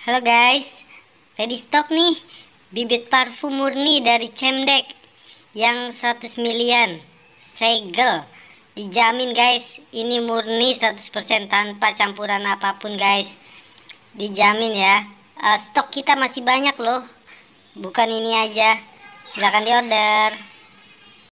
Halo guys, ready stock nih bibit parfum murni dari Cemdek yang 100 milian segel dijamin guys ini murni 100% tanpa campuran apapun guys dijamin ya uh, stok kita masih banyak loh bukan ini aja silahkan diorder